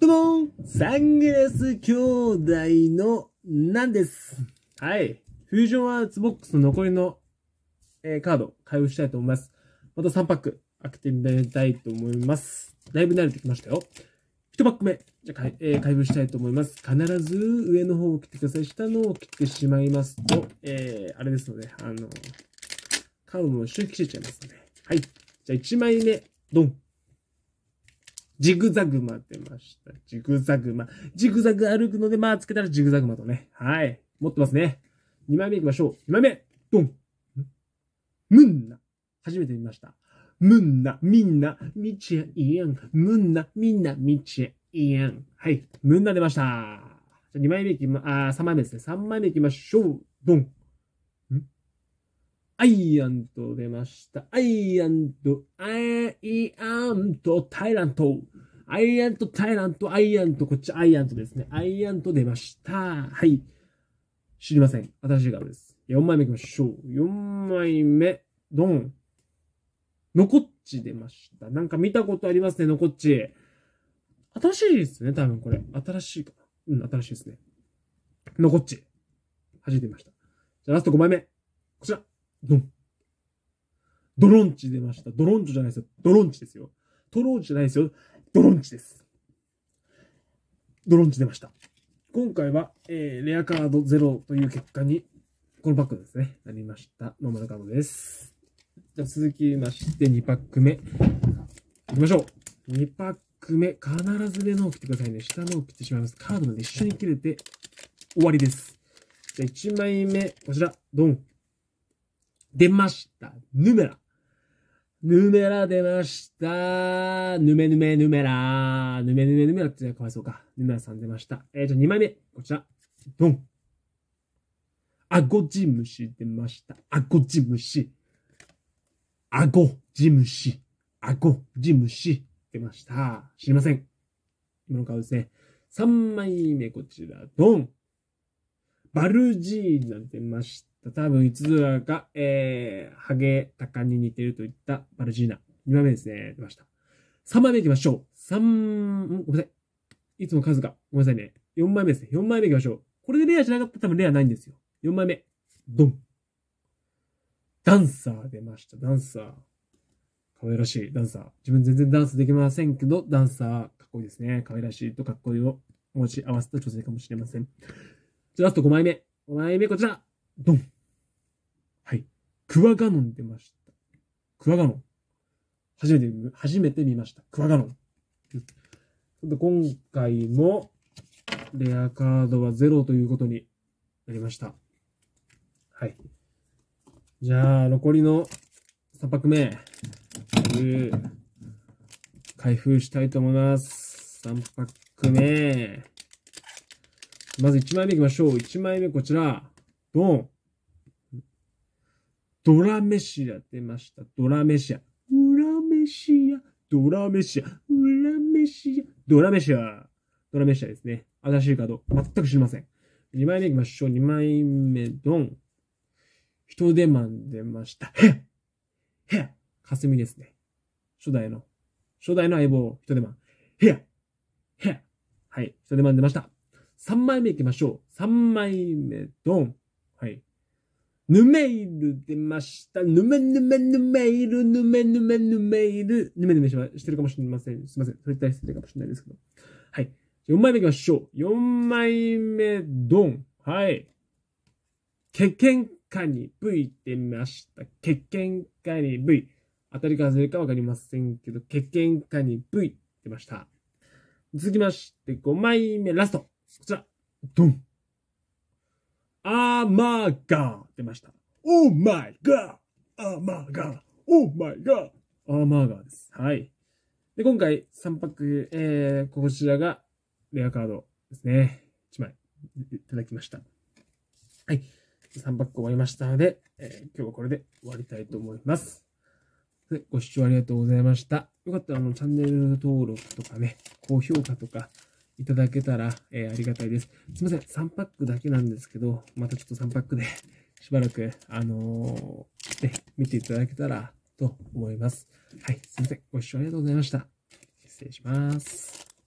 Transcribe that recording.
どうンサングラス兄弟のなんですはい。フュージョンアーツボックスの残りの、えー、カード、開封したいと思います。また3パック開けてみたいと思います。だいぶ慣れてきましたよ。1パック目。じゃあ、えー、開封したいと思います。必ず上の方を切ってください。下のを切ってしまいますと、えー、あれですので、あの、カードも一緒に切れちゃいますので。はい。じゃあ1枚目、ドン。ジグザグマ出ました。ジグザグマ。ジグザグ歩くので、まあつけたらジグザグマとね。はい。持ってますね。2枚目行きましょう。2枚目ドンムンナ。初めて見ました。ムンナ、みんな、みちえいえん。ムンナ、みんな、みちえいえん。はい。ムンナ出ました。じゃ2枚目行きま、あ、3枚目ですね。3枚目行きましょう。ドンアイアント出ました。アイアント、アイアント、タイラント。アイアント、タイラント、アイアント、こっちアイアントですね。アイアント出ました。はい。知りません。新しい画面です。4枚目行きましょう。4枚目、ドン。ノコっち出ました。なんか見たことありますね、ノコっち。新しいですね、多分これ。新しいかな。うん、新しいですね。のこっち。弾いてみました。じゃあラスト5枚目。こちら。ドン。ドロンチ出ました。ドロンチじゃないですよ。ドロンチですよ。トロンチじゃないですよ。ドロンチです。ドロンチ出ました。今回は、えー、レアカード0という結果に、このパックですね、なりました。ノーマルカードです。じゃあ続きまして2パック目。いきましょう。2パック目。必ず上のを切ってくださいね。下のを切ってしまいます。カードまで一緒に切れて終わりです。じゃ1枚目、こちら。ドン。出ました。ヌメラ。ヌメラ出ました。ヌメヌメヌメラ。ヌメヌメヌメラってかわいそうか。ヌメラさん出ました。えー、じゃあ2枚目。こちら。ドン。アゴジムシ出ました。アゴジムシ。アゴジムシ。アゴジムシ出ました。知りません。今の顔ですね。3枚目こちら。ドン。バルジーナ出ました。多分、いつらか、が、えー、ハゲ、タカに似てるといったバルジーナ。2枚目ですね。出ました。3枚目行きましょう。3、ごめんなさい。いつも数が。ごめんなさいね。4枚目ですね。4枚目行きましょう。これでレアじゃなかったら多分レアないんですよ。4枚目。ドン。ダンサー出ました。ダンサー。可愛らしい。ダンサー。自分全然ダンスできませんけど、ダンサー、かっこいいですね。可愛らしいとかっこいいを持ち合わせた女性かもしれません。じゃラスト5枚目。5枚目こちら。ドン。はい。クワガノン出ました。クワガノン。初めて、初めて見ました。クワガノン。っと今回も、レアカードはゼロということになりました。はい。じゃあ、残りの3拍目、開封したいと思います。3拍目。まず1枚目行きましょう。1枚目こちら。ドン。ドラメシア出ました。ドラメシア。ウラメシア。ドラメシア。ウラメシア。ドラメシア。ドラメシアですね。新しいカード。全く知りません。2枚目行きましょう。2枚目、ドン。人手マン出ました。へっへっ霞ですね。初代の。初代の相棒、人手マン。へっへっはい。人手マン出ました。3枚目行きましょう。3枚目、ドン。はい。ヌメイル出ました。ヌメヌメヌメイル、ヌメヌメヌメイル。ヌメヌメしてるかもしれません。すいません。それに対してるかもしれないですけど。はい。4枚目行きましょう。4枚目、ドン。はい。けけんかに V 出ました。けけんかに V。当たりか外れかわかりませんけど、けけんかに V 出ました。続きまして、5枚目、ラスト。ゃ、ドン。アーマーガー出ました。オーマイガーアーマーガーオーマイガーアーマーガーです。はい。で、今回3パック、えー、こちらがレアカードですね。1枚いただきました。はい。3パック終わりましたので、えー、今日はこれで終わりたいと思います。ご視聴ありがとうございました。よかったらあのチャンネル登録とかね、高評価とか、いただけたら、えー、ありがたいです。すいません、3パックだけなんですけど、またちょっと3パックで しばらく、あのー、ね、見ていただけたらと思います。はい、すいません。ご視聴ありがとうございました。失礼します。